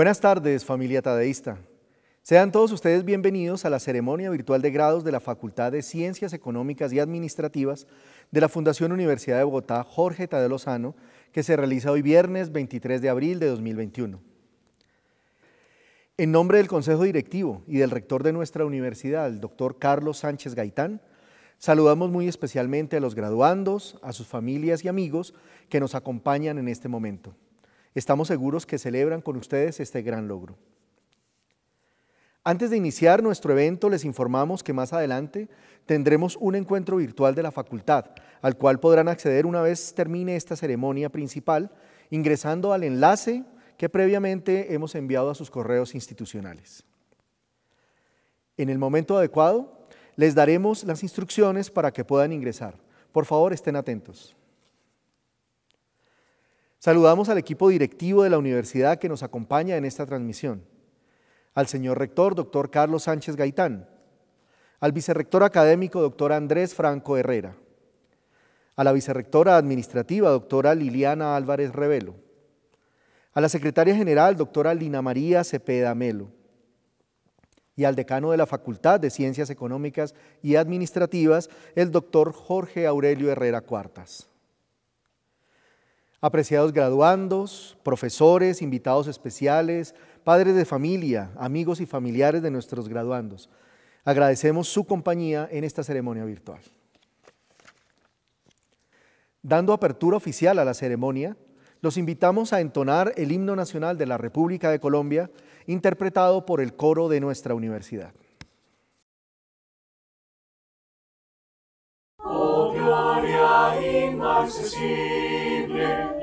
Buenas tardes, familia tadeísta. Sean todos ustedes bienvenidos a la ceremonia virtual de grados de la Facultad de Ciencias Económicas y Administrativas de la Fundación Universidad de Bogotá Jorge Tadeo Lozano, que se realiza hoy viernes 23 de abril de 2021. En nombre del Consejo Directivo y del rector de nuestra universidad, el doctor Carlos Sánchez Gaitán, saludamos muy especialmente a los graduandos, a sus familias y amigos que nos acompañan en este momento. Estamos seguros que celebran con ustedes este gran logro. Antes de iniciar nuestro evento, les informamos que más adelante tendremos un encuentro virtual de la facultad, al cual podrán acceder una vez termine esta ceremonia principal, ingresando al enlace que previamente hemos enviado a sus correos institucionales. En el momento adecuado, les daremos las instrucciones para que puedan ingresar. Por favor, estén atentos. Saludamos al equipo directivo de la universidad que nos acompaña en esta transmisión, al señor rector, doctor Carlos Sánchez Gaitán, al vicerrector académico, doctor Andrés Franco Herrera, a la vicerrectora administrativa, doctora Liliana Álvarez Revelo, a la secretaria general, doctora Lina María Cepeda Melo, y al decano de la Facultad de Ciencias Económicas y Administrativas, el doctor Jorge Aurelio Herrera Cuartas. Apreciados graduandos, profesores, invitados especiales, padres de familia, amigos y familiares de nuestros graduandos, agradecemos su compañía en esta ceremonia virtual. Dando apertura oficial a la ceremonia, los invitamos a entonar el himno nacional de la República de Colombia, interpretado por el coro de nuestra universidad. Oh, gloria inaccesible.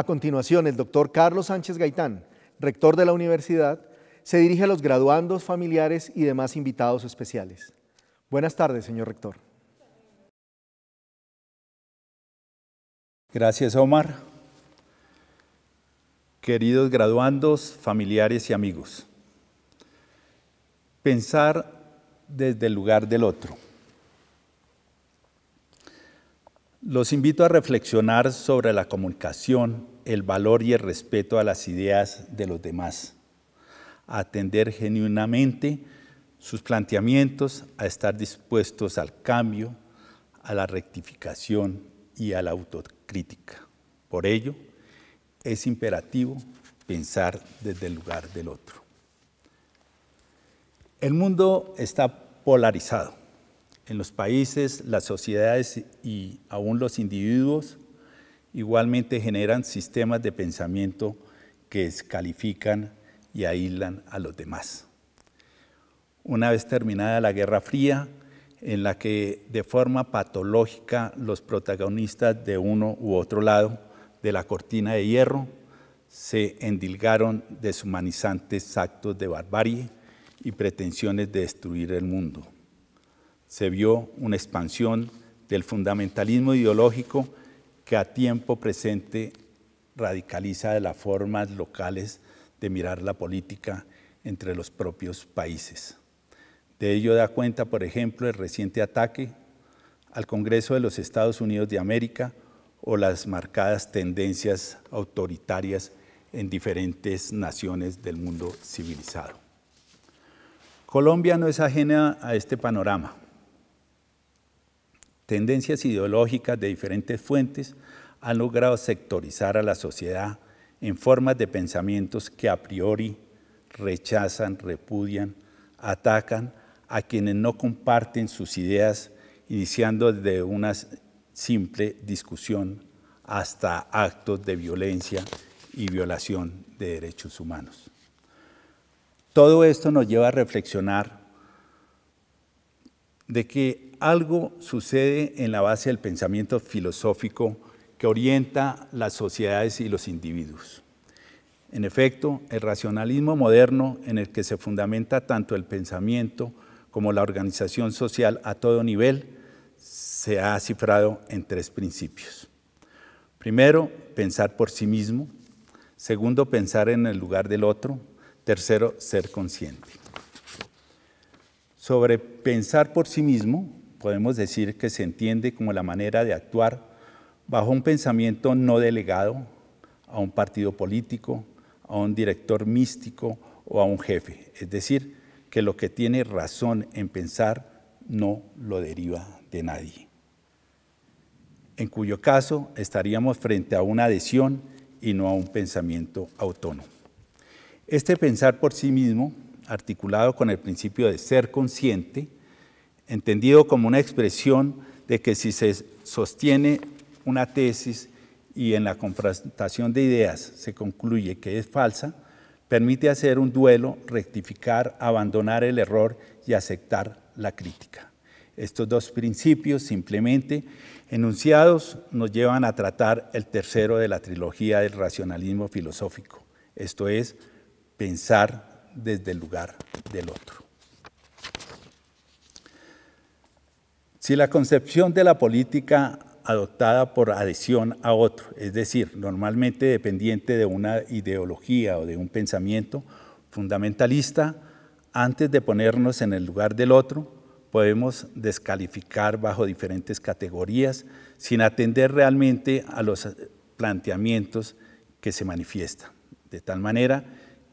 A continuación, el doctor Carlos Sánchez Gaitán, rector de la universidad, se dirige a los graduandos, familiares y demás invitados especiales. Buenas tardes, señor rector. Gracias, Omar. Queridos graduandos, familiares y amigos, pensar desde el lugar del otro. Los invito a reflexionar sobre la comunicación el valor y el respeto a las ideas de los demás, a atender genuinamente sus planteamientos, a estar dispuestos al cambio, a la rectificación y a la autocrítica. Por ello, es imperativo pensar desde el lugar del otro. El mundo está polarizado. En los países, las sociedades y aún los individuos igualmente generan sistemas de pensamiento que descalifican y aíslan a los demás. Una vez terminada la Guerra Fría, en la que de forma patológica los protagonistas de uno u otro lado de la cortina de hierro se endilgaron deshumanizantes actos de barbarie y pretensiones de destruir el mundo. Se vio una expansión del fundamentalismo ideológico que a tiempo presente radicaliza de las formas locales de mirar la política entre los propios países. De ello da cuenta, por ejemplo, el reciente ataque al Congreso de los Estados Unidos de América o las marcadas tendencias autoritarias en diferentes naciones del mundo civilizado. Colombia no es ajena a este panorama tendencias ideológicas de diferentes fuentes han logrado sectorizar a la sociedad en formas de pensamientos que a priori rechazan, repudian, atacan a quienes no comparten sus ideas, iniciando desde una simple discusión hasta actos de violencia y violación de derechos humanos. Todo esto nos lleva a reflexionar de que algo sucede en la base del pensamiento filosófico que orienta las sociedades y los individuos. En efecto, el racionalismo moderno en el que se fundamenta tanto el pensamiento como la organización social a todo nivel se ha cifrado en tres principios. Primero, pensar por sí mismo. Segundo, pensar en el lugar del otro. Tercero, ser consciente. Sobre pensar por sí mismo, podemos decir que se entiende como la manera de actuar bajo un pensamiento no delegado a un partido político, a un director místico o a un jefe. Es decir, que lo que tiene razón en pensar no lo deriva de nadie. En cuyo caso estaríamos frente a una adhesión y no a un pensamiento autónomo. Este pensar por sí mismo, articulado con el principio de ser consciente, entendido como una expresión de que si se sostiene una tesis y en la confrontación de ideas se concluye que es falsa, permite hacer un duelo, rectificar, abandonar el error y aceptar la crítica. Estos dos principios simplemente enunciados nos llevan a tratar el tercero de la trilogía del racionalismo filosófico, esto es, pensar desde el lugar del otro. Si la concepción de la política adoptada por adhesión a otro, es decir, normalmente dependiente de una ideología o de un pensamiento fundamentalista, antes de ponernos en el lugar del otro, podemos descalificar bajo diferentes categorías sin atender realmente a los planteamientos que se manifiestan, de tal manera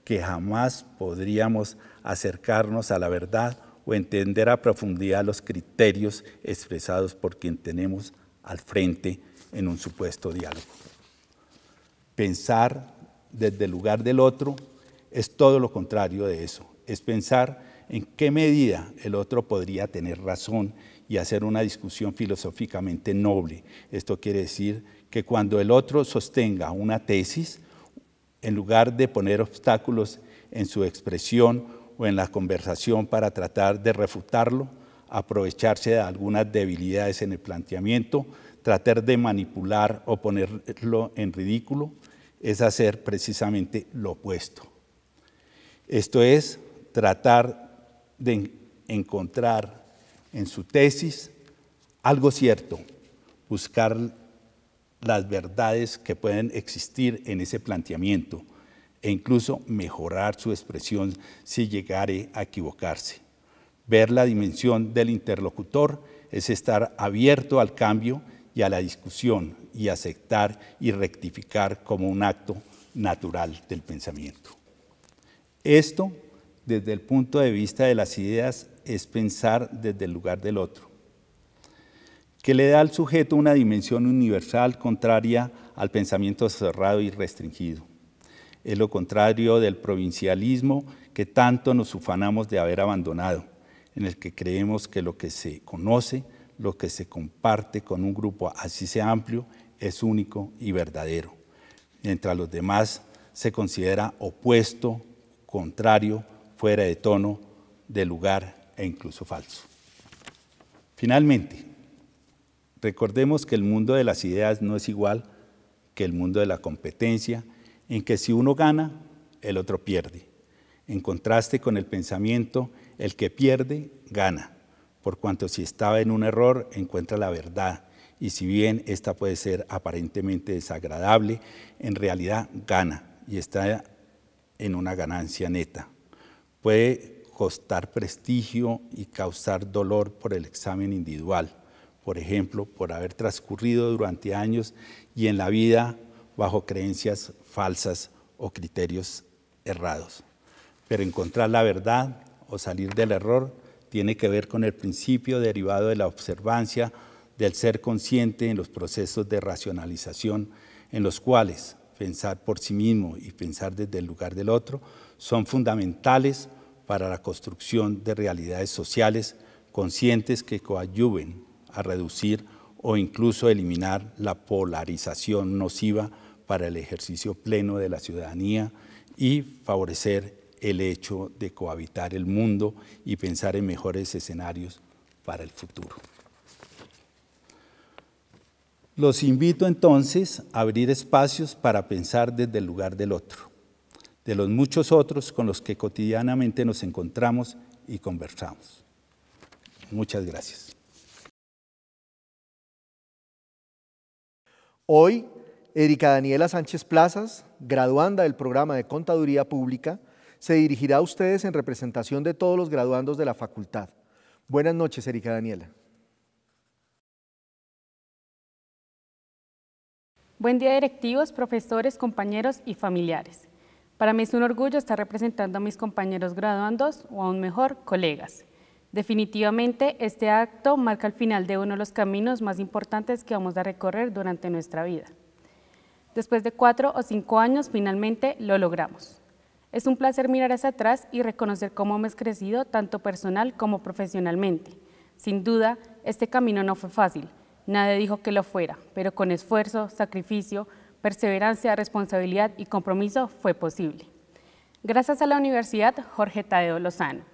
que jamás podríamos acercarnos a la verdad o entender a profundidad los criterios expresados por quien tenemos al frente en un supuesto diálogo. Pensar desde el lugar del otro es todo lo contrario de eso, es pensar en qué medida el otro podría tener razón y hacer una discusión filosóficamente noble. Esto quiere decir que cuando el otro sostenga una tesis, en lugar de poner obstáculos en su expresión o en la conversación para tratar de refutarlo, aprovecharse de algunas debilidades en el planteamiento, tratar de manipular o ponerlo en ridículo, es hacer precisamente lo opuesto. Esto es tratar de encontrar en su tesis algo cierto, buscar las verdades que pueden existir en ese planteamiento, e incluso mejorar su expresión si llegare a equivocarse. Ver la dimensión del interlocutor es estar abierto al cambio y a la discusión y aceptar y rectificar como un acto natural del pensamiento. Esto, desde el punto de vista de las ideas, es pensar desde el lugar del otro, que le da al sujeto una dimensión universal contraria al pensamiento cerrado y restringido es lo contrario del provincialismo que tanto nos ufanamos de haber abandonado, en el que creemos que lo que se conoce, lo que se comparte con un grupo así sea amplio, es único y verdadero, mientras los demás se considera opuesto, contrario, fuera de tono, de lugar e incluso falso. Finalmente, recordemos que el mundo de las ideas no es igual que el mundo de la competencia, en que si uno gana, el otro pierde. En contraste con el pensamiento, el que pierde, gana, por cuanto si estaba en un error, encuentra la verdad. Y si bien esta puede ser aparentemente desagradable, en realidad gana y está en una ganancia neta. Puede costar prestigio y causar dolor por el examen individual, por ejemplo, por haber transcurrido durante años y en la vida bajo creencias falsas o criterios errados. Pero encontrar la verdad o salir del error tiene que ver con el principio derivado de la observancia del ser consciente en los procesos de racionalización en los cuales pensar por sí mismo y pensar desde el lugar del otro son fundamentales para la construcción de realidades sociales conscientes que coayuven a reducir o incluso eliminar la polarización nociva para el ejercicio pleno de la ciudadanía y favorecer el hecho de cohabitar el mundo y pensar en mejores escenarios para el futuro. Los invito entonces a abrir espacios para pensar desde el lugar del otro, de los muchos otros con los que cotidianamente nos encontramos y conversamos. Muchas gracias. Hoy Erika Daniela Sánchez Plazas, graduanda del programa de Contaduría Pública, se dirigirá a ustedes en representación de todos los graduandos de la facultad. Buenas noches, Erika Daniela. Buen día directivos, profesores, compañeros y familiares. Para mí es un orgullo estar representando a mis compañeros graduandos o aún mejor, colegas. Definitivamente este acto marca el final de uno de los caminos más importantes que vamos a recorrer durante nuestra vida. Después de cuatro o cinco años, finalmente lo logramos. Es un placer mirar hacia atrás y reconocer cómo hemos crecido tanto personal como profesionalmente. Sin duda, este camino no fue fácil. Nadie dijo que lo fuera, pero con esfuerzo, sacrificio, perseverancia, responsabilidad y compromiso fue posible. Gracias a la Universidad Jorge Tadeo Lozano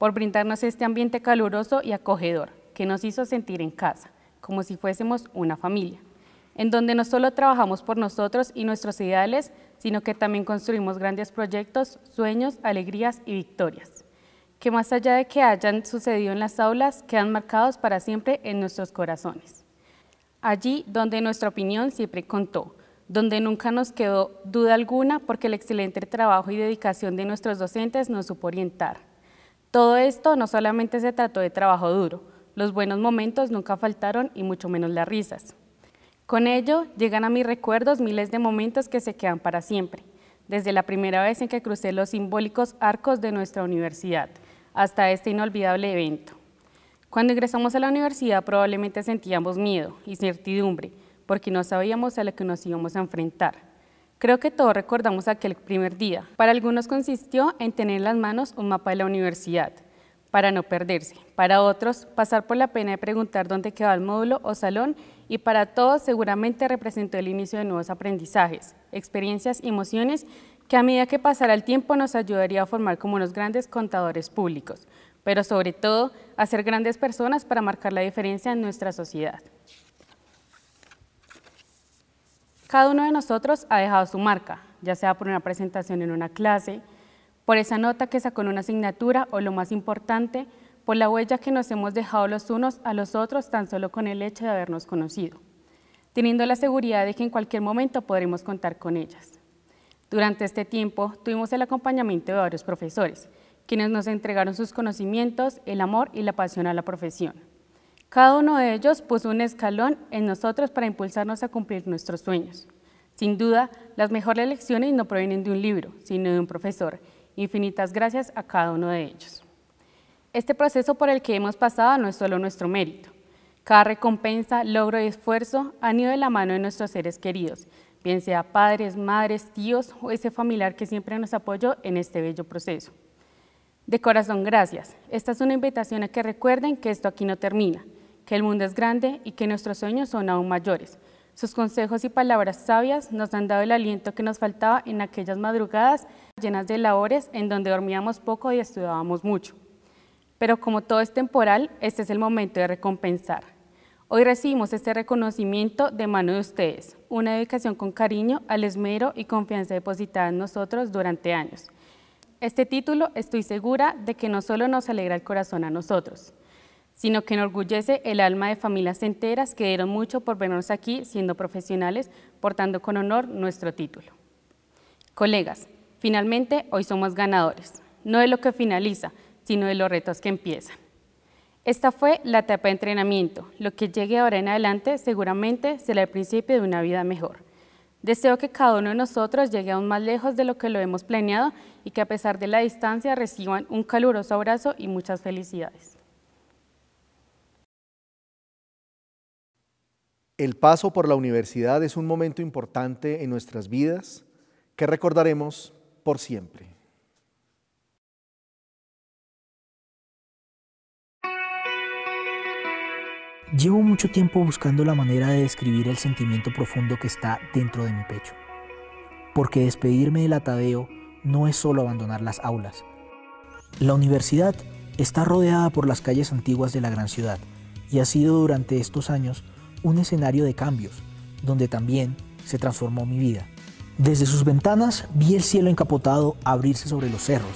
por brindarnos este ambiente caluroso y acogedor que nos hizo sentir en casa, como si fuésemos una familia en donde no solo trabajamos por nosotros y nuestros ideales, sino que también construimos grandes proyectos, sueños, alegrías y victorias, que más allá de que hayan sucedido en las aulas, quedan marcados para siempre en nuestros corazones. Allí donde nuestra opinión siempre contó, donde nunca nos quedó duda alguna porque el excelente trabajo y dedicación de nuestros docentes nos supo orientar. Todo esto no solamente se trató de trabajo duro, los buenos momentos nunca faltaron y mucho menos las risas. Con ello, llegan a mis recuerdos miles de momentos que se quedan para siempre, desde la primera vez en que crucé los simbólicos arcos de nuestra universidad, hasta este inolvidable evento. Cuando ingresamos a la universidad probablemente sentíamos miedo, y certidumbre, porque no sabíamos a lo que nos íbamos a enfrentar. Creo que todos recordamos aquel primer día. Para algunos consistió en tener en las manos un mapa de la universidad, para no perderse. Para otros, pasar por la pena de preguntar dónde quedó el módulo o salón y para todos seguramente representó el inicio de nuevos aprendizajes, experiencias y emociones que a medida que pasara el tiempo nos ayudaría a formar como unos grandes contadores públicos, pero sobre todo a ser grandes personas para marcar la diferencia en nuestra sociedad. Cada uno de nosotros ha dejado su marca, ya sea por una presentación en una clase, por esa nota que sacó en una asignatura o lo más importante, por la huella que nos hemos dejado los unos a los otros tan solo con el hecho de habernos conocido, teniendo la seguridad de que en cualquier momento podremos contar con ellas. Durante este tiempo tuvimos el acompañamiento de varios profesores, quienes nos entregaron sus conocimientos, el amor y la pasión a la profesión. Cada uno de ellos puso un escalón en nosotros para impulsarnos a cumplir nuestros sueños. Sin duda, las mejores lecciones no provienen de un libro, sino de un profesor, Infinitas gracias a cada uno de ellos. Este proceso por el que hemos pasado no es solo nuestro mérito. Cada recompensa, logro y esfuerzo han ido de la mano de nuestros seres queridos, bien sea padres, madres, tíos o ese familiar que siempre nos apoyó en este bello proceso. De corazón, gracias. Esta es una invitación a que recuerden que esto aquí no termina, que el mundo es grande y que nuestros sueños son aún mayores. Sus consejos y palabras sabias nos han dado el aliento que nos faltaba en aquellas madrugadas llenas de labores en donde dormíamos poco y estudiábamos mucho. Pero como todo es temporal, este es el momento de recompensar. Hoy recibimos este reconocimiento de mano de ustedes, una dedicación con cariño al esmero y confianza depositada en nosotros durante años. Este título estoy segura de que no solo nos alegra el corazón a nosotros, sino que enorgullece el alma de familias enteras que dieron mucho por vernos aquí siendo profesionales, portando con honor nuestro título. Colegas, Finalmente, hoy somos ganadores, no de lo que finaliza, sino de los retos que empiezan. Esta fue la etapa de entrenamiento. Lo que llegue ahora en adelante seguramente será el principio de una vida mejor. Deseo que cada uno de nosotros llegue aún más lejos de lo que lo hemos planeado y que a pesar de la distancia reciban un caluroso abrazo y muchas felicidades. El paso por la universidad es un momento importante en nuestras vidas que recordaremos por siempre. Llevo mucho tiempo buscando la manera de describir el sentimiento profundo que está dentro de mi pecho. Porque despedirme del atadeo no es solo abandonar las aulas. La universidad está rodeada por las calles antiguas de la gran ciudad y ha sido durante estos años un escenario de cambios, donde también se transformó mi vida. Desde sus ventanas vi el cielo encapotado abrirse sobre los cerros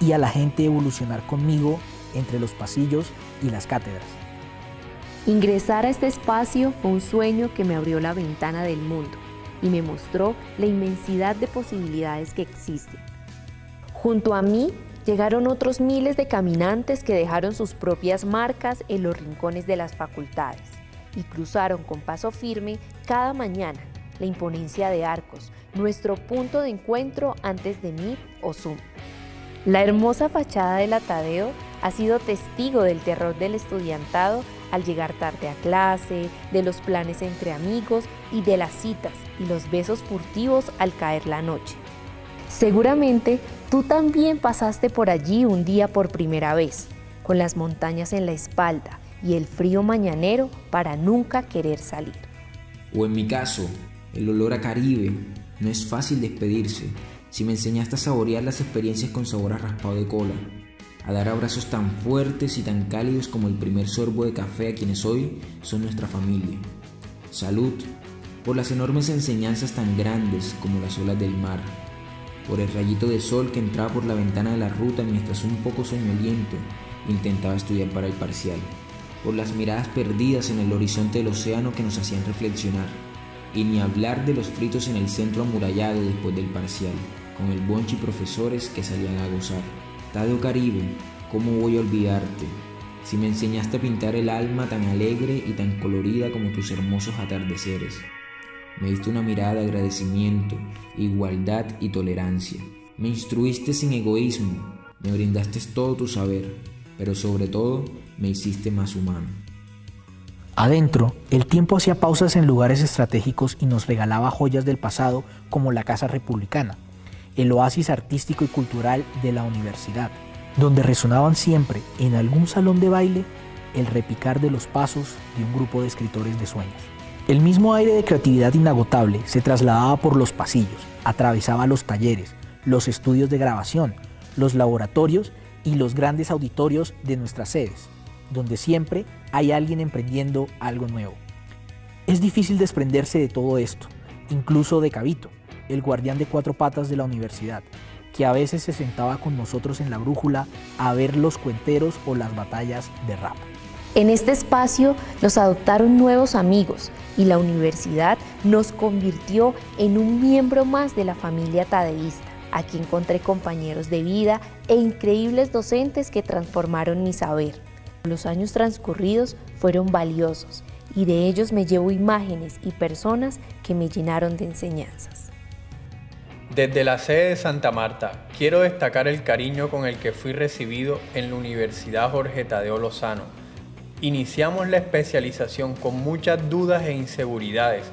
y a la gente evolucionar conmigo entre los pasillos y las cátedras. Ingresar a este espacio fue un sueño que me abrió la ventana del mundo y me mostró la inmensidad de posibilidades que existen. Junto a mí llegaron otros miles de caminantes que dejaron sus propias marcas en los rincones de las facultades y cruzaron con paso firme cada mañana la imponencia de arcos, nuestro punto de encuentro antes de MIP o Zoom. La hermosa fachada del Atadeo ha sido testigo del terror del estudiantado al llegar tarde a clase, de los planes entre amigos y de las citas y los besos furtivos al caer la noche. Seguramente tú también pasaste por allí un día por primera vez, con las montañas en la espalda y el frío mañanero para nunca querer salir. O en mi caso, el olor a Caribe. No es fácil despedirse, si me enseñaste a saborear las experiencias con sabor a raspado de cola, a dar abrazos tan fuertes y tan cálidos como el primer sorbo de café a quienes hoy son nuestra familia. Salud por las enormes enseñanzas tan grandes como las olas del mar, por el rayito de sol que entraba por la ventana de la ruta mientras un poco soñoliento intentaba estudiar para el parcial, por las miradas perdidas en el horizonte del océano que nos hacían reflexionar y ni hablar de los fritos en el centro amurallado después del parcial, con el bonchi y profesores que salían a gozar. Tadeo Caribe, ¿cómo voy a olvidarte? Si me enseñaste a pintar el alma tan alegre y tan colorida como tus hermosos atardeceres. Me diste una mirada de agradecimiento, igualdad y tolerancia. Me instruiste sin egoísmo, me brindaste todo tu saber, pero sobre todo me hiciste más humano. Adentro, el tiempo hacía pausas en lugares estratégicos y nos regalaba joyas del pasado como la Casa Republicana, el oasis artístico y cultural de la universidad, donde resonaban siempre, en algún salón de baile, el repicar de los pasos de un grupo de escritores de sueños. El mismo aire de creatividad inagotable se trasladaba por los pasillos, atravesaba los talleres, los estudios de grabación, los laboratorios y los grandes auditorios de nuestras sedes donde siempre hay alguien emprendiendo algo nuevo. Es difícil desprenderse de todo esto, incluso de Cabito, el guardián de cuatro patas de la universidad, que a veces se sentaba con nosotros en la brújula a ver los cuenteros o las batallas de rap. En este espacio nos adoptaron nuevos amigos y la universidad nos convirtió en un miembro más de la familia tadeísta. Aquí encontré compañeros de vida e increíbles docentes que transformaron mi saber. Los años transcurridos fueron valiosos y de ellos me llevo imágenes y personas que me llenaron de enseñanzas. Desde la sede de Santa Marta, quiero destacar el cariño con el que fui recibido en la Universidad Jorge Tadeo Lozano. Iniciamos la especialización con muchas dudas e inseguridades,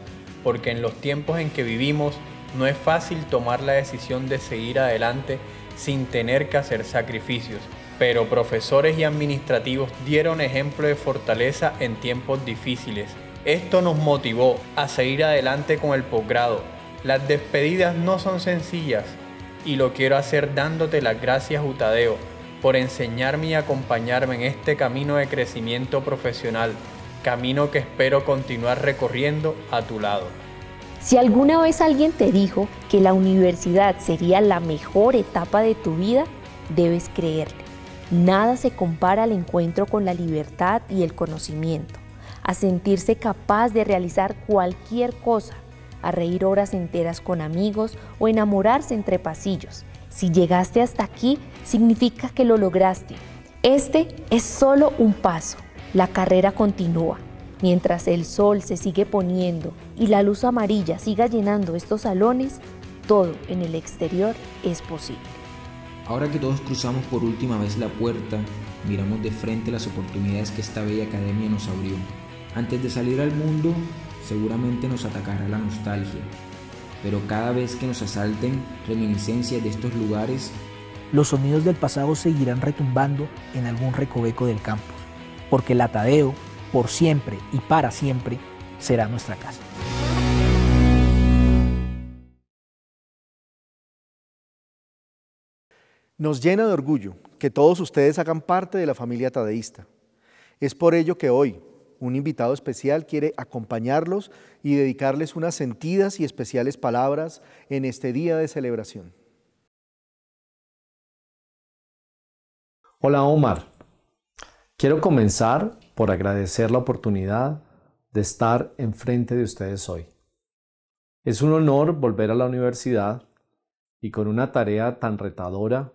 porque en los tiempos en que vivimos no es fácil tomar la decisión de seguir adelante sin tener que hacer sacrificios pero profesores y administrativos dieron ejemplo de fortaleza en tiempos difíciles. Esto nos motivó a seguir adelante con el posgrado. Las despedidas no son sencillas y lo quiero hacer dándote las gracias, Utadeo, por enseñarme y acompañarme en este camino de crecimiento profesional, camino que espero continuar recorriendo a tu lado. Si alguna vez alguien te dijo que la universidad sería la mejor etapa de tu vida, debes creerle Nada se compara al encuentro con la libertad y el conocimiento, a sentirse capaz de realizar cualquier cosa, a reír horas enteras con amigos o enamorarse entre pasillos. Si llegaste hasta aquí, significa que lo lograste. Este es solo un paso. La carrera continúa. Mientras el sol se sigue poniendo y la luz amarilla siga llenando estos salones, todo en el exterior es posible. Ahora que todos cruzamos por última vez la puerta, miramos de frente las oportunidades que esta bella academia nos abrió. Antes de salir al mundo, seguramente nos atacará la nostalgia, pero cada vez que nos asalten reminiscencias de estos lugares, los sonidos del pasado seguirán retumbando en algún recoveco del campo, porque el atadeo, por siempre y para siempre, será nuestra casa. Nos llena de orgullo que todos ustedes hagan parte de la familia tadeísta. Es por ello que hoy un invitado especial quiere acompañarlos y dedicarles unas sentidas y especiales palabras en este día de celebración. Hola Omar, quiero comenzar por agradecer la oportunidad de estar enfrente de ustedes hoy. Es un honor volver a la universidad y con una tarea tan retadora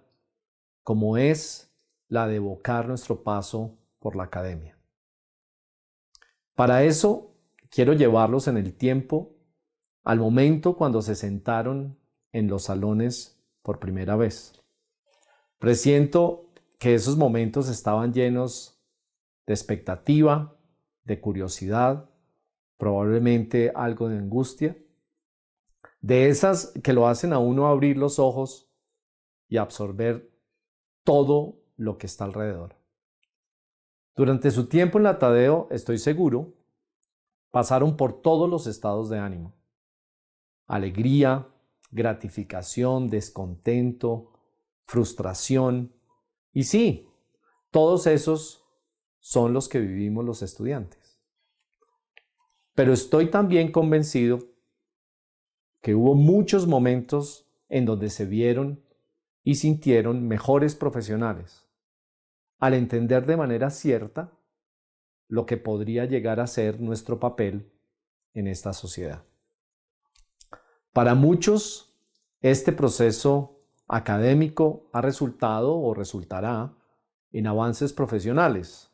como es la de evocar nuestro paso por la academia. Para eso quiero llevarlos en el tiempo al momento cuando se sentaron en los salones por primera vez. Presiento que esos momentos estaban llenos de expectativa, de curiosidad, probablemente algo de angustia, de esas que lo hacen a uno abrir los ojos y absorber todo lo que está alrededor. Durante su tiempo en la Tadeo, estoy seguro, pasaron por todos los estados de ánimo. Alegría, gratificación, descontento, frustración. Y sí, todos esos son los que vivimos los estudiantes. Pero estoy también convencido que hubo muchos momentos en donde se vieron y sintieron mejores profesionales, al entender de manera cierta lo que podría llegar a ser nuestro papel en esta sociedad. Para muchos, este proceso académico ha resultado o resultará en avances profesionales,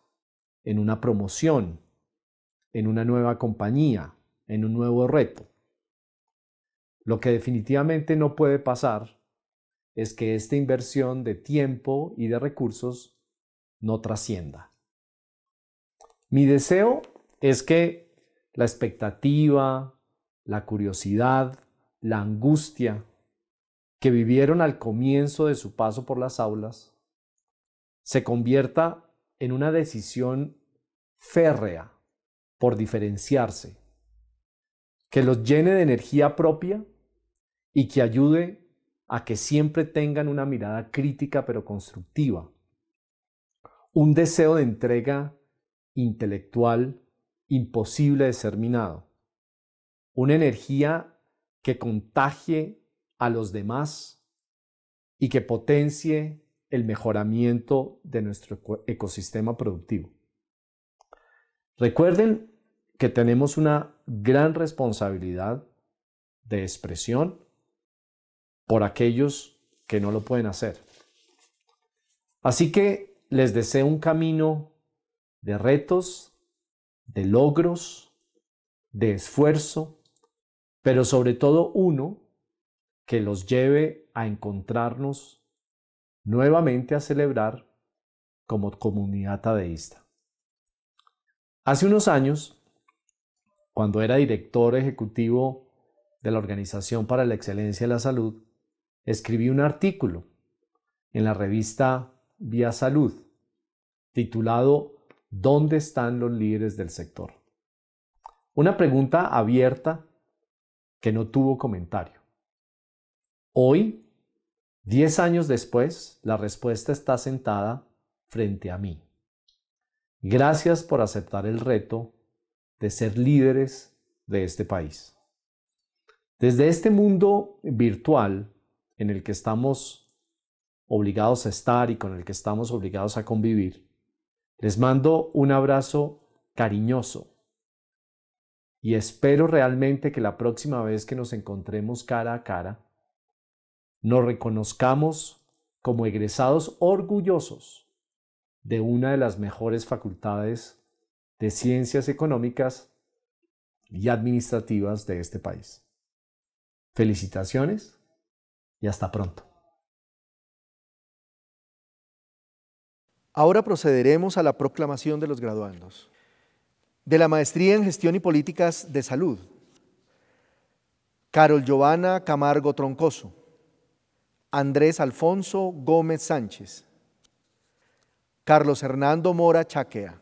en una promoción, en una nueva compañía, en un nuevo reto. Lo que definitivamente no puede pasar es que esta inversión de tiempo y de recursos no trascienda. Mi deseo es que la expectativa, la curiosidad, la angustia que vivieron al comienzo de su paso por las aulas se convierta en una decisión férrea por diferenciarse, que los llene de energía propia y que ayude a que siempre tengan una mirada crítica pero constructiva, un deseo de entrega intelectual imposible de ser minado, una energía que contagie a los demás y que potencie el mejoramiento de nuestro ecosistema productivo. Recuerden que tenemos una gran responsabilidad de expresión por aquellos que no lo pueden hacer. Así que les deseo un camino de retos, de logros, de esfuerzo, pero sobre todo uno que los lleve a encontrarnos nuevamente a celebrar como comunidad tadeísta. Hace unos años, cuando era director ejecutivo de la Organización para la Excelencia de la Salud, escribí un artículo en la revista Vía Salud titulado ¿Dónde están los líderes del sector? Una pregunta abierta que no tuvo comentario. Hoy, 10 años después, la respuesta está sentada frente a mí. Gracias por aceptar el reto de ser líderes de este país. Desde este mundo virtual, en el que estamos obligados a estar y con el que estamos obligados a convivir, les mando un abrazo cariñoso y espero realmente que la próxima vez que nos encontremos cara a cara, nos reconozcamos como egresados orgullosos de una de las mejores facultades de ciencias económicas y administrativas de este país. Felicitaciones y hasta pronto. Ahora procederemos a la proclamación de los graduandos. De la Maestría en Gestión y Políticas de Salud. Carol Giovanna Camargo Troncoso. Andrés Alfonso Gómez Sánchez. Carlos Hernando Mora Chaquea.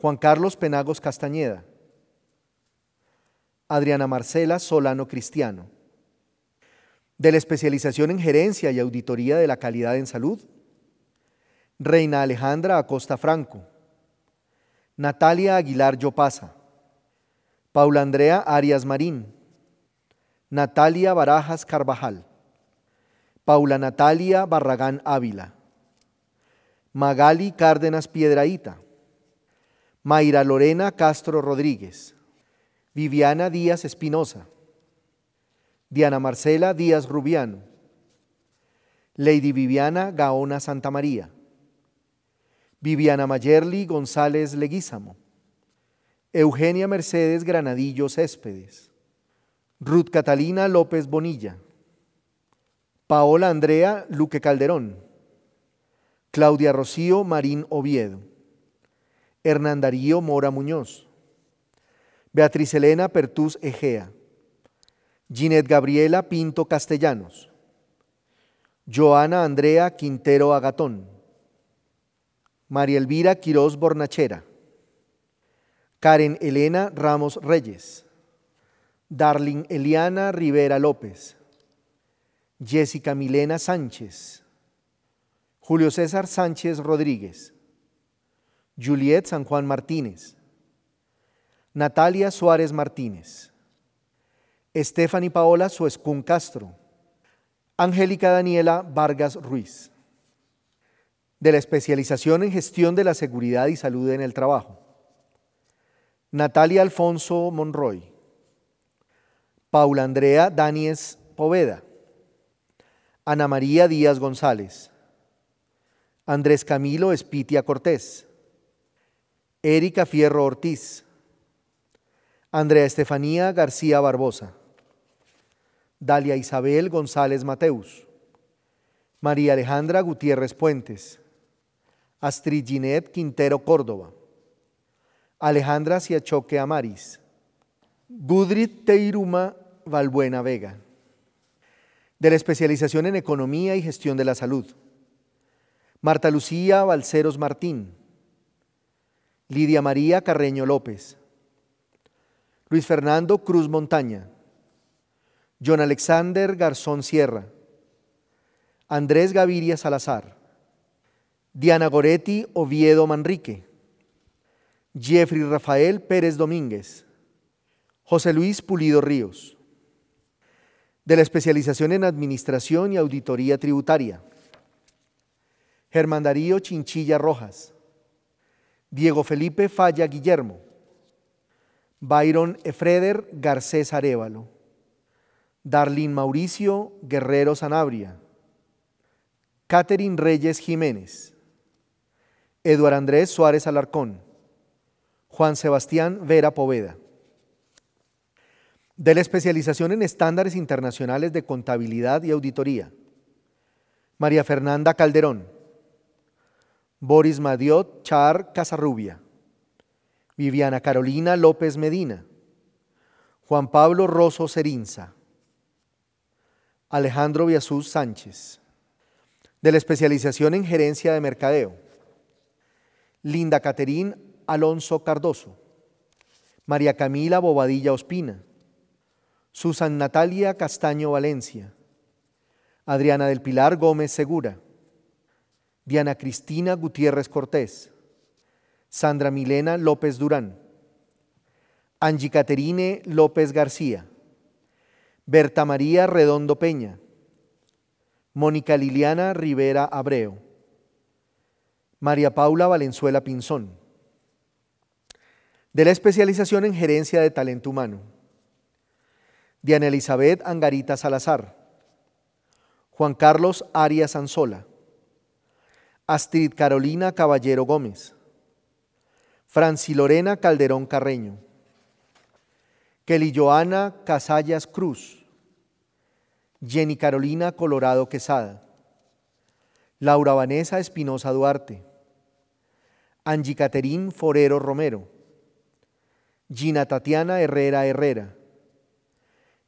Juan Carlos Penagos Castañeda. Adriana Marcela Solano Cristiano de la especialización en gerencia y auditoría de la calidad en salud, Reina Alejandra Acosta Franco, Natalia Aguilar Llopaza Paula Andrea Arias Marín, Natalia Barajas Carvajal, Paula Natalia Barragán Ávila, Magali Cárdenas Piedraíta, Mayra Lorena Castro Rodríguez, Viviana Díaz Espinosa, Diana Marcela Díaz Rubiano, Lady Viviana Gaona Santa María, Viviana Mayerli González Leguízamo, Eugenia Mercedes Granadillo Céspedes, Ruth Catalina López Bonilla, Paola Andrea Luque Calderón, Claudia Rocío Marín Oviedo, Hernán Darío Mora Muñoz, Beatriz Elena Pertús Egea, Ginette Gabriela Pinto Castellanos, Joana Andrea Quintero Agatón, María Elvira Quirós Bornachera, Karen Elena Ramos Reyes, Darling Eliana Rivera López, Jessica Milena Sánchez, Julio César Sánchez Rodríguez, Juliet San Juan Martínez, Natalia Suárez Martínez. Estefany Paola Suescún Castro, Angélica Daniela Vargas Ruiz, de la especialización en gestión de la seguridad y salud en el trabajo, Natalia Alfonso Monroy, Paula Andrea Danies Poveda, Ana María Díaz González, Andrés Camilo Espitia Cortés, Erika Fierro Ortiz, Andrea Estefanía García Barbosa, Dalia Isabel González Mateus, María Alejandra Gutiérrez Puentes, Astrid Ginette Quintero Córdoba, Alejandra Siachoque Amaris, Gudrid Teiruma Valbuena Vega, de la especialización en Economía y Gestión de la Salud, Marta Lucía Balceros Martín, Lidia María Carreño López, Luis Fernando Cruz Montaña, John Alexander Garzón Sierra, Andrés Gaviria Salazar, Diana Goretti Oviedo Manrique, Jeffrey Rafael Pérez Domínguez, José Luis Pulido Ríos, de la especialización en Administración y Auditoría Tributaria, Germán Darío Chinchilla Rojas, Diego Felipe Falla Guillermo, Byron Efreder Garcés Arevalo. Darlín Mauricio Guerrero Sanabria, Catherine Reyes Jiménez, Eduard Andrés Suárez Alarcón, Juan Sebastián Vera Poveda. De la especialización en estándares internacionales de contabilidad y auditoría, María Fernanda Calderón, Boris Madiot Char Casarrubia, Viviana Carolina López Medina, Juan Pablo Rosso Cerinza. Alejandro Viasuz Sánchez, de la especialización en gerencia de mercadeo, Linda Caterín Alonso Cardoso, María Camila Bobadilla Ospina, Susan Natalia Castaño Valencia, Adriana del Pilar Gómez Segura, Diana Cristina Gutiérrez Cortés, Sandra Milena López Durán, Angie Caterine López García, Berta María Redondo Peña, Mónica Liliana Rivera Abreu, María Paula Valenzuela Pinzón, de la especialización en gerencia de talento humano, Diana Elizabeth Angarita Salazar, Juan Carlos Arias Anzola, Astrid Carolina Caballero Gómez, Franci Lorena Calderón Carreño, Kelly Joana Casallas Cruz, Jenny Carolina Colorado Quesada, Laura Vanessa Espinosa Duarte, Angie Caterín Forero Romero, Gina Tatiana Herrera Herrera,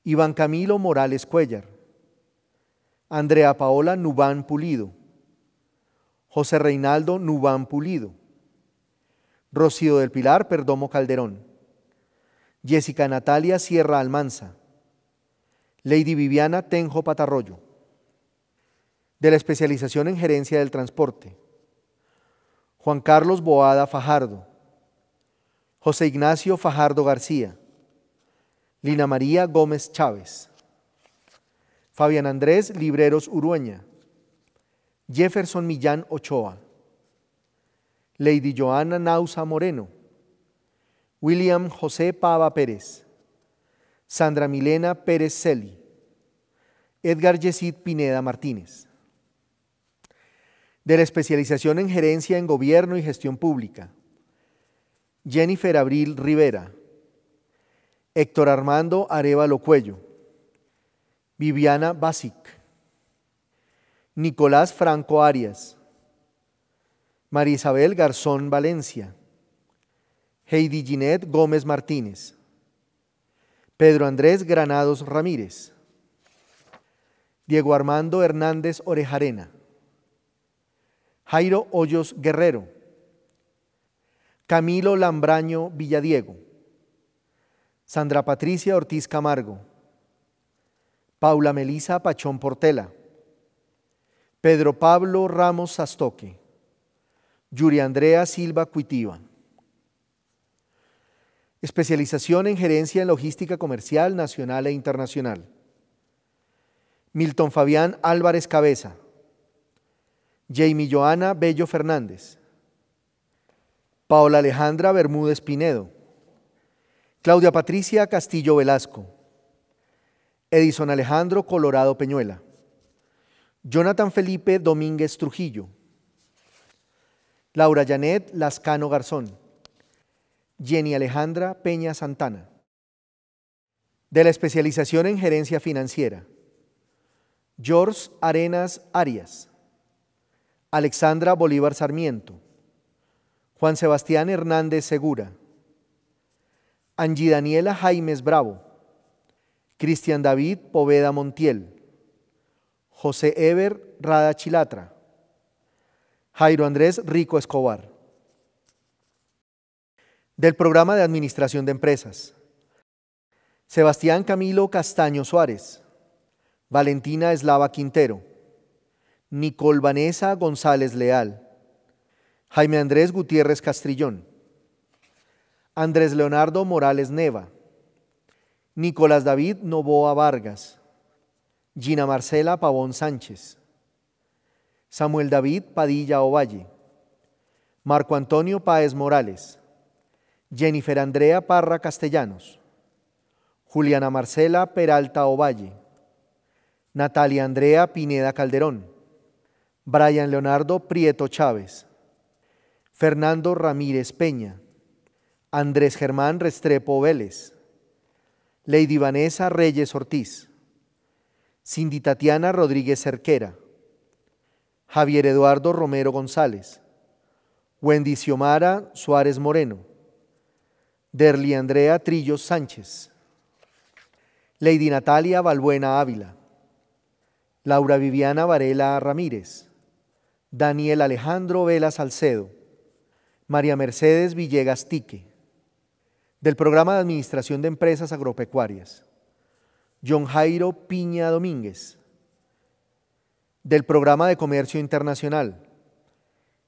Iván Camilo Morales Cuellar, Andrea Paola Nubán Pulido, José Reinaldo Nubán Pulido, Rocío del Pilar Perdomo Calderón, Jessica Natalia Sierra Almanza, Lady Viviana Tenjo Patarroyo, de la especialización en gerencia del transporte, Juan Carlos Boada Fajardo, José Ignacio Fajardo García, Lina María Gómez Chávez, Fabián Andrés Libreros Urueña, Jefferson Millán Ochoa, Lady Joana Nausa Moreno, William José Pava Pérez, Sandra Milena Pérez Celi, Edgar Yesid Pineda Martínez. De la especialización en gerencia en gobierno y gestión pública, Jennifer Abril Rivera, Héctor Armando Arevalo Cuello, Viviana Basic, Nicolás Franco Arias, María Isabel Garzón Valencia, Heidi Ginette Gómez Martínez, Pedro Andrés Granados Ramírez, Diego Armando Hernández Orejarena, Jairo Hoyos Guerrero, Camilo Lambraño Villadiego, Sandra Patricia Ortiz Camargo, Paula Melisa Pachón Portela, Pedro Pablo Ramos Sastoque, Yuri Andrea Silva Cuitiva especialización en gerencia en logística comercial nacional e internacional. Milton Fabián Álvarez Cabeza. Jamie Joana Bello Fernández. Paola Alejandra Bermúdez Pinedo. Claudia Patricia Castillo Velasco. Edison Alejandro Colorado Peñuela. Jonathan Felipe Domínguez Trujillo. Laura Janet Lascano Garzón. Jenny Alejandra Peña Santana. De la especialización en gerencia financiera. George Arenas Arias. Alexandra Bolívar Sarmiento. Juan Sebastián Hernández Segura. Angie Daniela Jaimes Bravo. Cristian David Poveda Montiel. José Eber Rada Chilatra. Jairo Andrés Rico Escobar del programa de Administración de Empresas. Sebastián Camilo Castaño Suárez, Valentina Eslava Quintero, Nicole Vanessa González Leal, Jaime Andrés Gutiérrez Castrillón, Andrés Leonardo Morales Neva, Nicolás David Novoa Vargas, Gina Marcela Pavón Sánchez, Samuel David Padilla Ovalle, Marco Antonio Páez Morales, Jennifer Andrea Parra Castellanos, Juliana Marcela Peralta Ovalle, Natalia Andrea Pineda Calderón, Brian Leonardo Prieto Chávez, Fernando Ramírez Peña, Andrés Germán Restrepo Vélez, Lady Vanessa Reyes Ortiz, Cindy Tatiana Rodríguez Cerquera, Javier Eduardo Romero González, Wendy Xiomara Suárez Moreno, Derli Andrea Trillos Sánchez, Lady Natalia Balbuena Ávila, Laura Viviana Varela Ramírez, Daniel Alejandro Vela Salcedo, María Mercedes Villegas Tique, del Programa de Administración de Empresas Agropecuarias, John Jairo Piña Domínguez, del Programa de Comercio Internacional,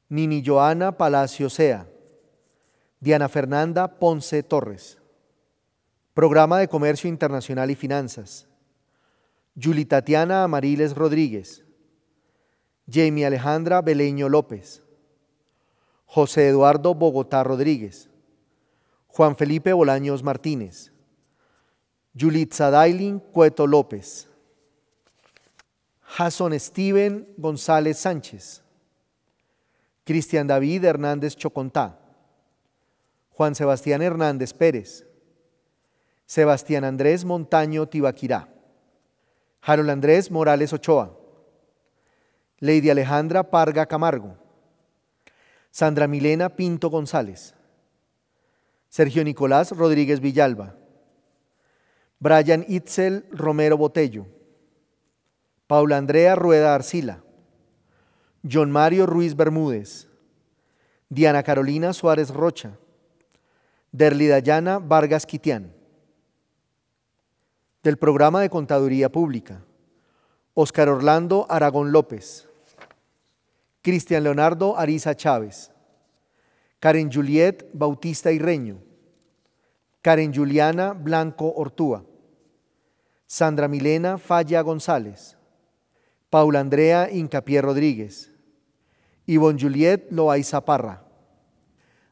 Nini Joana Palacio Sea, Diana Fernanda Ponce Torres. Programa de Comercio Internacional y Finanzas. Yuli Tatiana Amariles Rodríguez. Jamie Alejandra Beleño López. José Eduardo Bogotá Rodríguez. Juan Felipe Bolaños Martínez. Yulitza Dailin Cueto López. Jason Steven González Sánchez. Cristian David Hernández Chocontá. Juan Sebastián Hernández Pérez, Sebastián Andrés Montaño Tibaquirá, Harold Andrés Morales Ochoa, Lady Alejandra Parga Camargo, Sandra Milena Pinto González, Sergio Nicolás Rodríguez Villalba, Brian Itzel Romero Botello, Paula Andrea Rueda Arcila, John Mario Ruiz Bermúdez, Diana Carolina Suárez Rocha, Derlidayana Vargas Quitián, del programa de Contaduría Pública, Óscar Orlando Aragón López, Cristian Leonardo Ariza Chávez, Karen Juliet Bautista Irreño, Karen Juliana Blanco Ortúa, Sandra Milena Falla González, Paula Andrea Incapié Rodríguez, Ivonne Juliet Loaiza Parra.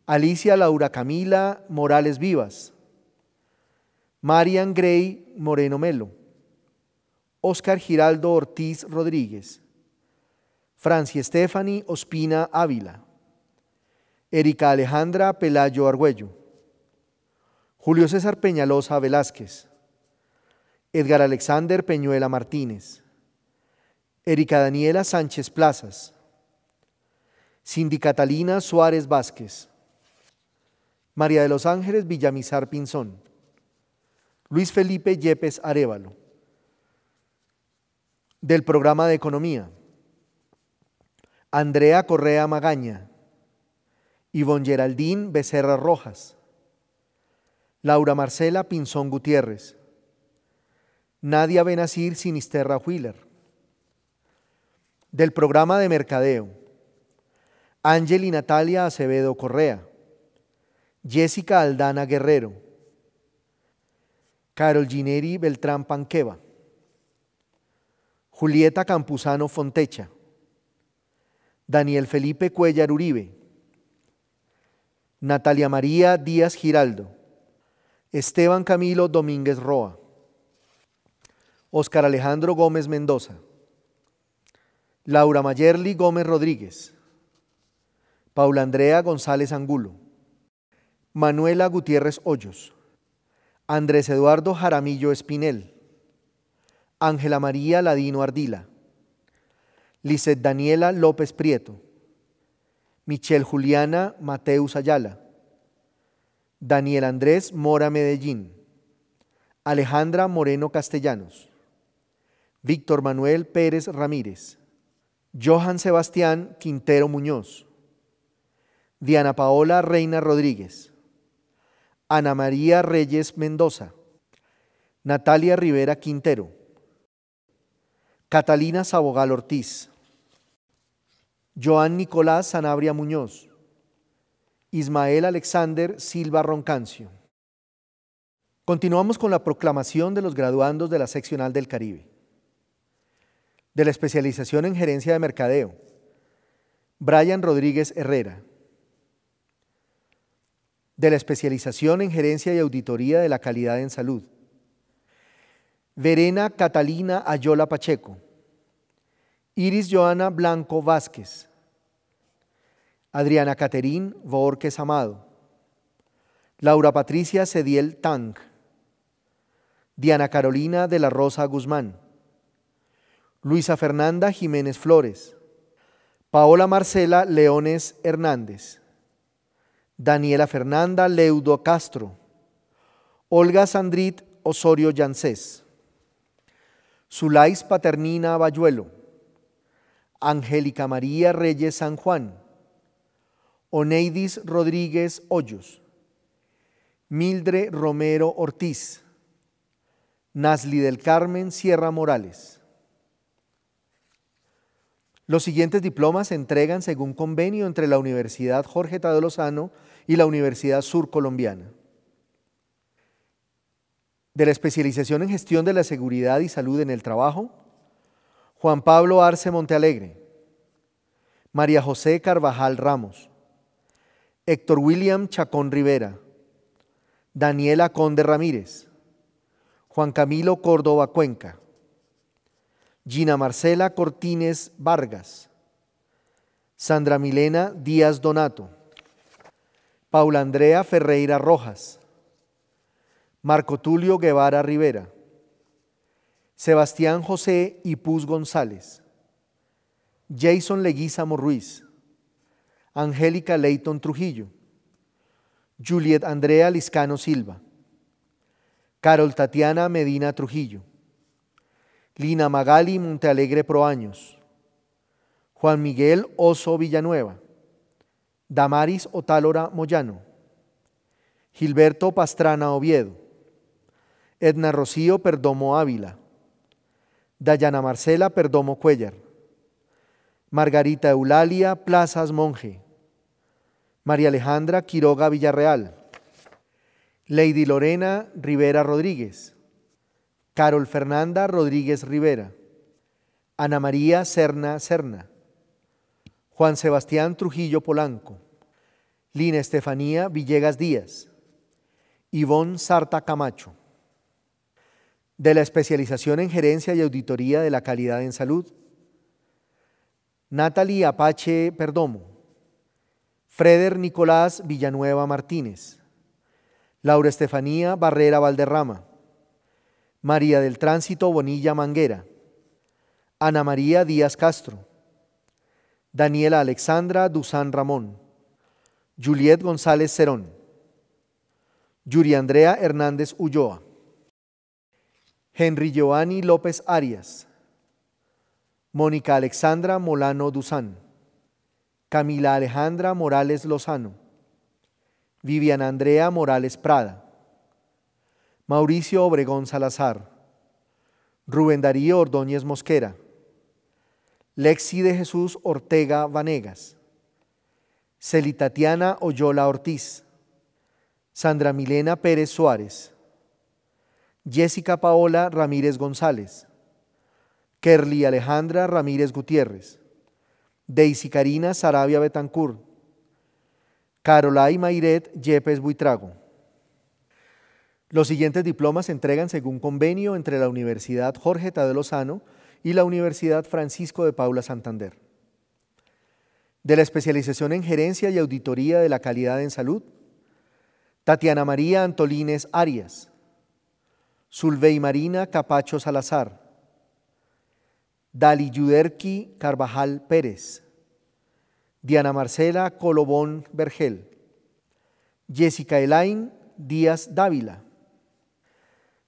Alicia Laura Camila Morales Vivas, Marian Gray Moreno Melo, Oscar Giraldo Ortiz Rodríguez, Francia Estefani Ospina Ávila, Erika Alejandra Pelayo Argüello, Julio César Peñalosa Velázquez, Edgar Alexander Peñuela Martínez, Erika Daniela Sánchez Plazas, Cindy Catalina Suárez Vázquez, María de los Ángeles Villamizar Pinzón, Luis Felipe Yepes Arevalo, del programa de Economía, Andrea Correa Magaña, Ivonne Geraldín Becerra Rojas, Laura Marcela Pinzón Gutiérrez, Nadia Benacir Sinisterra Wheeler, del programa de Mercadeo, Ángel y Natalia Acevedo Correa, Jessica Aldana Guerrero, Carol Gineri Beltrán Panqueva, Julieta Campuzano Fontecha, Daniel Felipe Cuellar Uribe, Natalia María Díaz Giraldo, Esteban Camilo Domínguez Roa, Óscar Alejandro Gómez Mendoza, Laura Mayerli Gómez Rodríguez, Paula Andrea González Angulo, Manuela Gutiérrez Hoyos, Andrés Eduardo Jaramillo Espinel, Ángela María Ladino Ardila, Lizeth Daniela López Prieto, Michelle Juliana Mateus Ayala, Daniel Andrés Mora Medellín, Alejandra Moreno Castellanos, Víctor Manuel Pérez Ramírez, Johan Sebastián Quintero Muñoz, Diana Paola Reina Rodríguez, Ana María Reyes Mendoza, Natalia Rivera Quintero, Catalina Sabogal Ortiz, Joan Nicolás Sanabria Muñoz, Ismael Alexander Silva Roncancio. Continuamos con la proclamación de los graduandos de la seccional del Caribe, de la especialización en gerencia de mercadeo, Brian Rodríguez Herrera de la especialización en gerencia y auditoría de la calidad en salud. Verena Catalina Ayola Pacheco. Iris Joana Blanco Vázquez. Adriana Caterín Vórquez Amado. Laura Patricia Cediel Tang. Diana Carolina de la Rosa Guzmán. Luisa Fernanda Jiménez Flores. Paola Marcela Leones Hernández. Daniela Fernanda Leudo Castro, Olga Sandrit Osorio Yansés, Zulais Paternina Bayuelo, Angélica María Reyes San Juan, Oneidis Rodríguez Hoyos, Mildre Romero Ortiz, Nasli del Carmen Sierra Morales. Los siguientes diplomas se entregan según convenio entre la Universidad Jorge Tadeo Lozano y la Universidad Sur Colombiana. De la especialización en gestión de la seguridad y salud en el trabajo, Juan Pablo Arce Montealegre, María José Carvajal Ramos, Héctor William Chacón Rivera, Daniela Conde Ramírez, Juan Camilo Córdoba Cuenca. Gina Marcela Cortines Vargas, Sandra Milena Díaz Donato, Paula Andrea Ferreira Rojas, Marco Tulio Guevara Rivera, Sebastián José Ipuz González, Jason Leguízamo Ruiz, Angélica Leyton Trujillo, Juliet Andrea Liscano Silva, Carol Tatiana Medina Trujillo, Lina Magali Montealegre Proaños, Juan Miguel Oso Villanueva, Damaris Otálora Moyano, Gilberto Pastrana Oviedo, Edna Rocío Perdomo Ávila, Dayana Marcela Perdomo Cuellar, Margarita Eulalia Plazas Monje, María Alejandra Quiroga Villarreal, Lady Lorena Rivera Rodríguez, Carol Fernanda Rodríguez Rivera, Ana María Cerna Cerna, Juan Sebastián Trujillo Polanco, Lina Estefanía Villegas Díaz, Ivonne Sarta Camacho. De la especialización en gerencia y auditoría de la calidad en salud, Natalie Apache Perdomo, Freder Nicolás Villanueva Martínez, Laura Estefanía Barrera Valderrama, María del Tránsito Bonilla Manguera, Ana María Díaz Castro, Daniela Alexandra Duzán Ramón, Juliet González Cerón, Yuri Andrea Hernández Ulloa, Henry Giovanni López Arias, Mónica Alexandra Molano Duzán, Camila Alejandra Morales Lozano, Viviana Andrea Morales Prada, Mauricio Obregón Salazar, Rubén Darío Ordóñez Mosquera, Lexi de Jesús Ortega Vanegas, Celitatiana Oyola Ortiz, Sandra Milena Pérez Suárez, Jessica Paola Ramírez González, Kerly Alejandra Ramírez Gutiérrez, Daisy Karina Sarabia Betancourt, Carolay Mayret Yepes Buitrago. Los siguientes diplomas se entregan según convenio entre la Universidad Jorge Tadeo Lozano y la Universidad Francisco de Paula Santander. De la especialización en Gerencia y Auditoría de la Calidad en Salud, Tatiana María Antolines Arias, Zulvey Marina Capacho Salazar, Dali Yuderki Carvajal Pérez, Diana Marcela Colobón Vergel, Jessica Elain Díaz Dávila,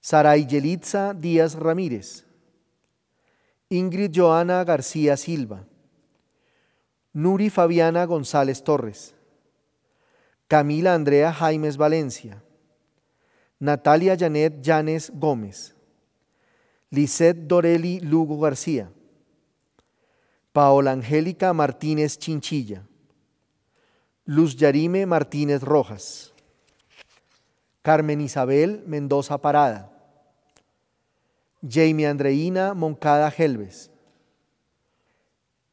Saray Yelitza Díaz Ramírez, Ingrid Joana García Silva, Nuri Fabiana González Torres, Camila Andrea Jaimes Valencia, Natalia Janet Llanes Gómez, Lisette Doreli Lugo García, Paola Angélica Martínez Chinchilla, Luz Yarime Martínez Rojas, Carmen Isabel Mendoza Parada, Jamie Andreina Moncada Helves,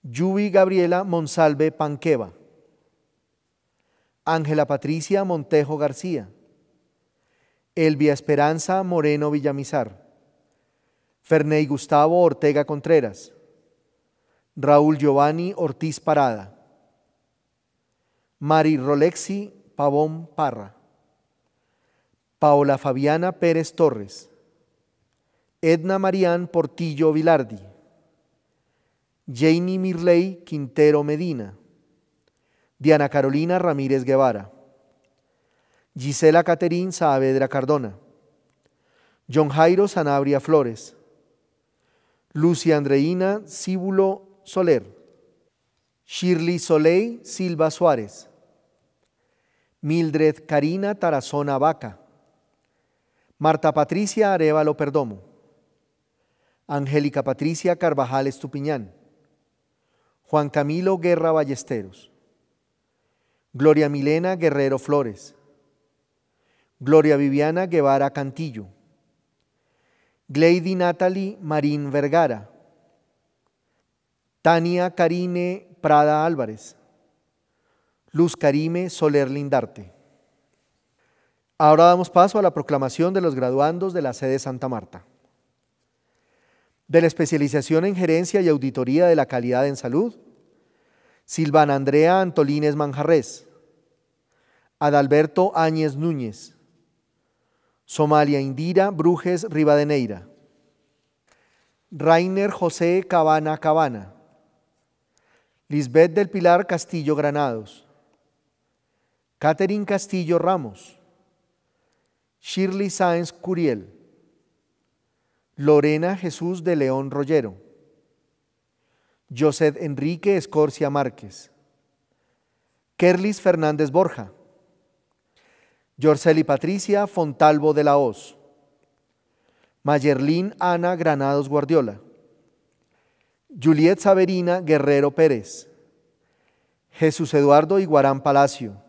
Yubi Gabriela Monsalve Panqueva, Ángela Patricia Montejo García, Elvia Esperanza Moreno Villamizar, Ferney Gustavo Ortega Contreras, Raúl Giovanni Ortiz Parada, Mari Rolexi Pavón Parra, Paola Fabiana Pérez Torres, Edna Marían Portillo Vilardi, Janie Mirley Quintero Medina, Diana Carolina Ramírez Guevara, Gisela Caterín Saavedra Cardona, John Jairo Sanabria Flores, Lucia Andreina Cíbulo Soler, Shirley Soleil Silva Suárez, Mildred Karina Tarazona Vaca, Marta Patricia Arevalo Perdomo, Angélica Patricia Carvajal Estupiñán, Juan Camilo Guerra Ballesteros, Gloria Milena Guerrero Flores, Gloria Viviana Guevara Cantillo, Glady Natalie Marín Vergara, Tania Karine Prada Álvarez, Luz Karime Soler Lindarte. Ahora damos paso a la proclamación de los graduandos de la sede Santa Marta de la especialización en gerencia y auditoría de la calidad en salud, Silvana Andrea Antolines Manjarres, Adalberto Áñez Núñez, Somalia Indira Brujes Rivadeneira, Rainer José Cabana Cabana, Lisbeth del Pilar Castillo Granados, Catherine Castillo Ramos, Shirley Sáenz Curiel, Lorena Jesús de León Rollero, José Enrique Escorcia Márquez, Kerlis Fernández Borja, Yorceli Patricia Fontalvo de la Hoz, Mayerlín Ana Granados Guardiola, Juliet Saverina Guerrero Pérez, Jesús Eduardo Iguarán Palacio,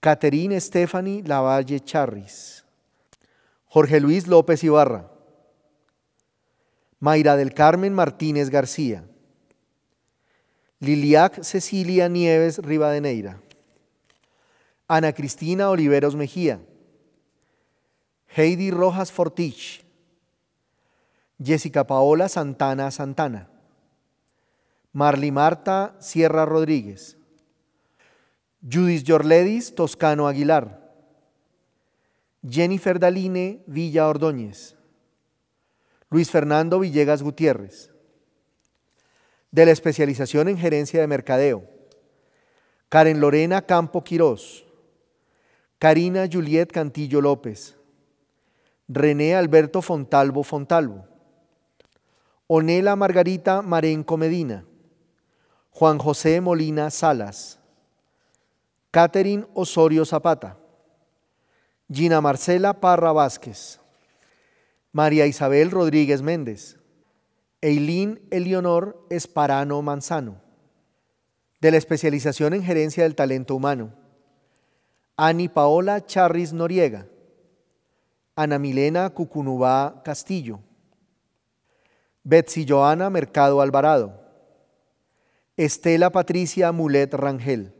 Caterine Stephanie Lavalle Charris, Jorge Luis López Ibarra, Mayra del Carmen Martínez García, Liliac Cecilia Nieves Rivadeneira, Ana Cristina Oliveros Mejía, Heidi Rojas Fortich, Jessica Paola Santana Santana, Marly Marta Sierra Rodríguez, Judith Yorledis Toscano Aguilar, Jennifer Daline Villa Ordóñez, Luis Fernando Villegas Gutiérrez, de la especialización en gerencia de mercadeo, Karen Lorena Campo Quirós, Karina Juliet Cantillo López, René Alberto Fontalvo Fontalvo, Onela Margarita Marenco Medina, Juan José Molina Salas, Catherine Osorio Zapata, Gina Marcela Parra Vázquez. María Isabel Rodríguez Méndez, Eileen Eleonor Esparano Manzano, de la especialización en gerencia del talento humano, Ani Paola Charris Noriega, Ana Milena Cucunubá Castillo, Betsy Joana Mercado Alvarado, Estela Patricia Mulet Rangel,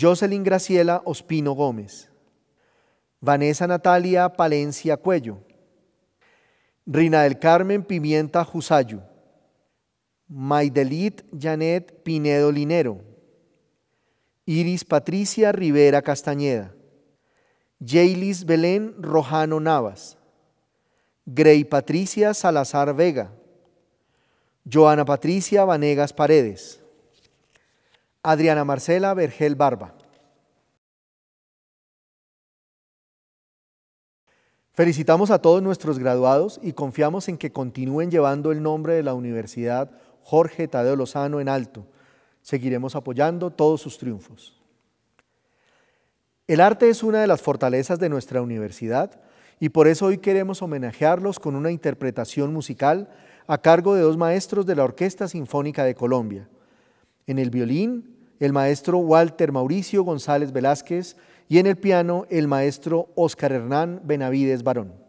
Jocelyn Graciela Ospino Gómez, Vanessa Natalia Palencia Cuello, Rina del Carmen Pimienta Jusayu, Maidelit Janet Pinedo Linero, Iris Patricia Rivera Castañeda, Jaylis Belén Rojano Navas, Grey Patricia Salazar Vega, Joana Patricia Vanegas Paredes, Adriana Marcela Vergel Barba. Felicitamos a todos nuestros graduados y confiamos en que continúen llevando el nombre de la Universidad Jorge Tadeo Lozano en alto. Seguiremos apoyando todos sus triunfos. El arte es una de las fortalezas de nuestra universidad y por eso hoy queremos homenajearlos con una interpretación musical a cargo de dos maestros de la Orquesta Sinfónica de Colombia. En el violín, el maestro Walter Mauricio González Velázquez y en el piano el maestro Óscar Hernán Benavides Barón.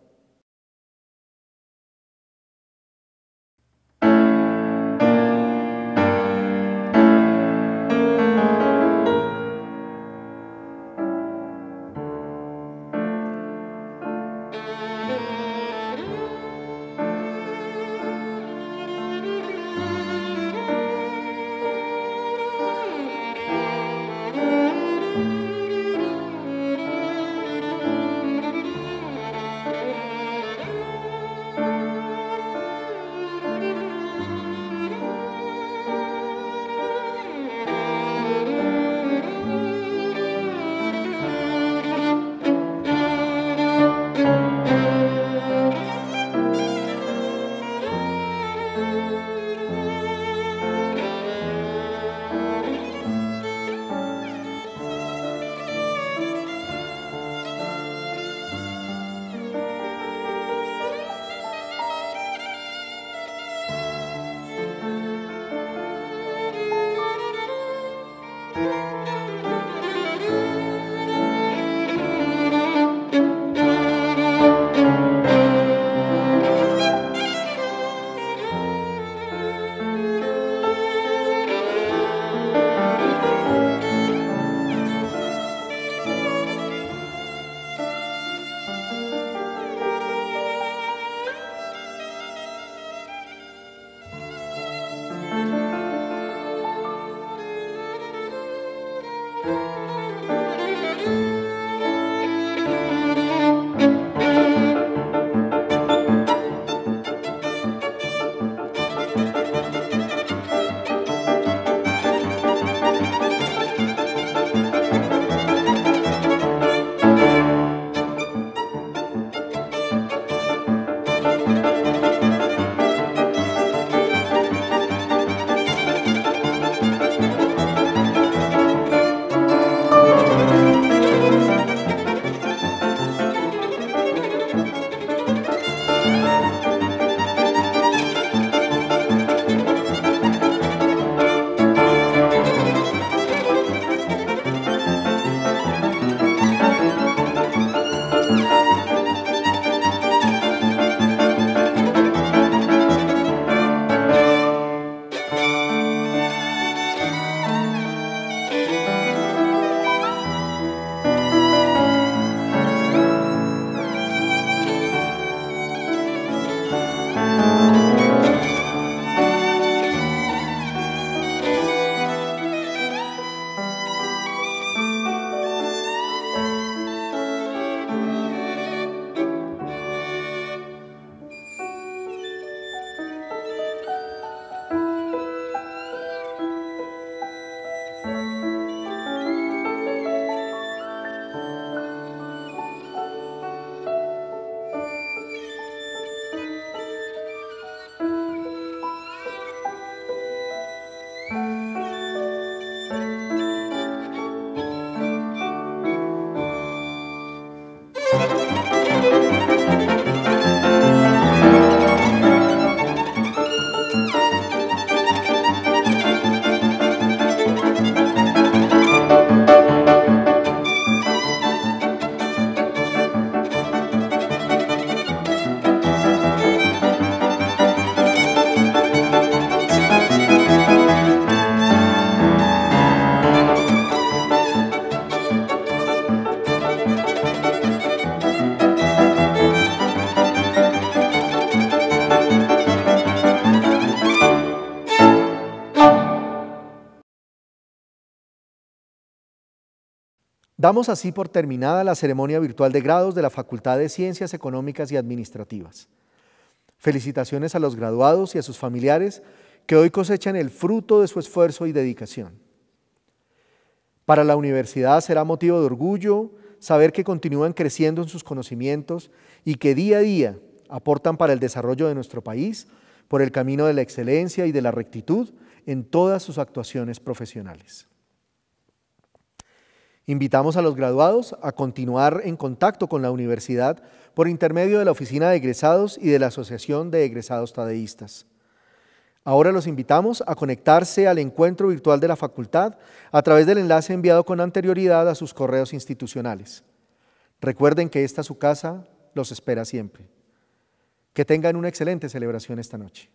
Damos así por terminada la ceremonia virtual de grados de la Facultad de Ciencias Económicas y Administrativas. Felicitaciones a los graduados y a sus familiares que hoy cosechan el fruto de su esfuerzo y dedicación. Para la universidad será motivo de orgullo saber que continúan creciendo en sus conocimientos y que día a día aportan para el desarrollo de nuestro país por el camino de la excelencia y de la rectitud en todas sus actuaciones profesionales. Invitamos a los graduados a continuar en contacto con la universidad por intermedio de la Oficina de Egresados y de la Asociación de Egresados Tadeístas. Ahora los invitamos a conectarse al encuentro virtual de la facultad a través del enlace enviado con anterioridad a sus correos institucionales. Recuerden que esta su casa los espera siempre. Que tengan una excelente celebración esta noche.